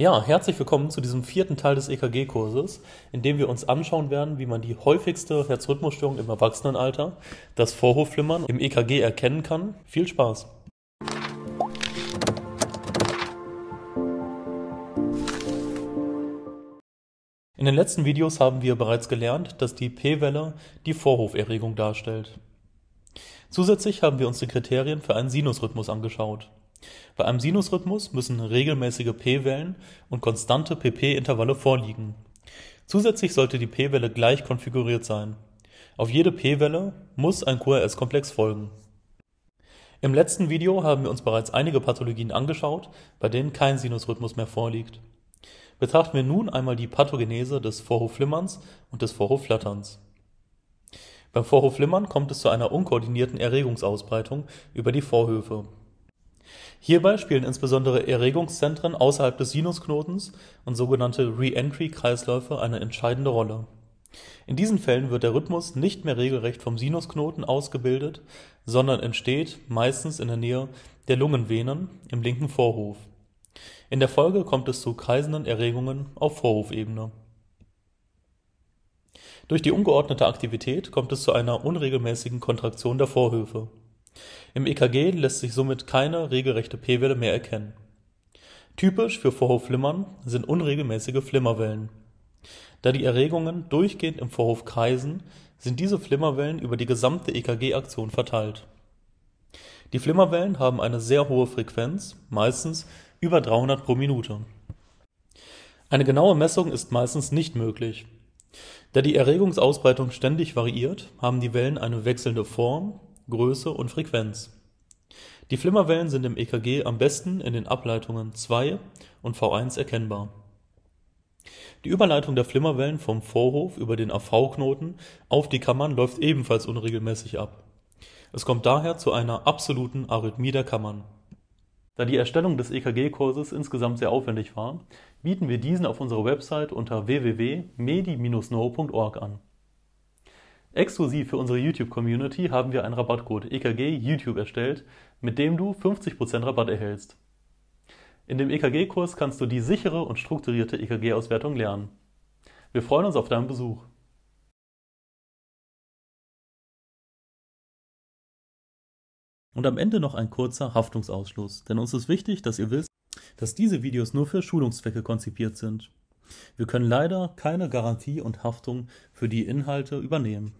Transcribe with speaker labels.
Speaker 1: Ja, herzlich willkommen zu diesem vierten Teil des EKG-Kurses, in dem wir uns anschauen werden, wie man die häufigste Herzrhythmusstörung im Erwachsenenalter, das Vorhofflimmern, im EKG erkennen kann. Viel Spaß! In den letzten Videos haben wir bereits gelernt, dass die P-Welle die Vorhoferregung darstellt. Zusätzlich haben wir uns die Kriterien für einen Sinusrhythmus angeschaut. Bei einem Sinusrhythmus müssen regelmäßige p-Wellen und konstante pp-Intervalle vorliegen. Zusätzlich sollte die p-Welle gleich konfiguriert sein. Auf jede p-Welle muss ein QRS-Komplex folgen. Im letzten Video haben wir uns bereits einige Pathologien angeschaut, bei denen kein Sinusrhythmus mehr vorliegt. Betrachten wir nun einmal die Pathogenese des Vorhofflimmerns und des Vorhofflatterns. Beim Vorhofflimmern kommt es zu einer unkoordinierten Erregungsausbreitung über die Vorhöfe. Hierbei spielen insbesondere Erregungszentren außerhalb des Sinusknotens und sogenannte Re-Entry-Kreisläufe eine entscheidende Rolle. In diesen Fällen wird der Rhythmus nicht mehr regelrecht vom Sinusknoten ausgebildet, sondern entsteht meistens in der Nähe der Lungenvenen im linken Vorhof. In der Folge kommt es zu kreisenden Erregungen auf Vorhofebene. Durch die ungeordnete Aktivität kommt es zu einer unregelmäßigen Kontraktion der Vorhöfe im EKG lässt sich somit keine regelrechte P-Welle mehr erkennen. Typisch für Vorhofflimmern sind unregelmäßige Flimmerwellen. Da die Erregungen durchgehend im Vorhof kreisen, sind diese Flimmerwellen über die gesamte EKG-Aktion verteilt. Die Flimmerwellen haben eine sehr hohe Frequenz, meistens über 300 pro Minute. Eine genaue Messung ist meistens nicht möglich. Da die Erregungsausbreitung ständig variiert, haben die Wellen eine wechselnde Form, Größe und Frequenz. Die Flimmerwellen sind im EKG am besten in den Ableitungen 2 und V1 erkennbar. Die Überleitung der Flimmerwellen vom Vorhof über den AV-Knoten auf die Kammern läuft ebenfalls unregelmäßig ab. Es kommt daher zu einer absoluten Arrhythmie der Kammern. Da die Erstellung des EKG-Kurses insgesamt sehr aufwendig war, bieten wir diesen auf unserer Website unter www.medi-no.org an. Exklusiv für unsere YouTube-Community haben wir einen Rabattcode EKG YouTube erstellt, mit dem du 50% Rabatt erhältst. In dem EKG-Kurs kannst du die sichere und strukturierte EKG-Auswertung lernen. Wir freuen uns auf deinen Besuch. Und am Ende noch ein kurzer Haftungsausschluss, denn uns ist wichtig, dass ihr wisst, dass diese Videos nur für Schulungszwecke konzipiert sind. Wir können leider keine Garantie und Haftung für die Inhalte übernehmen.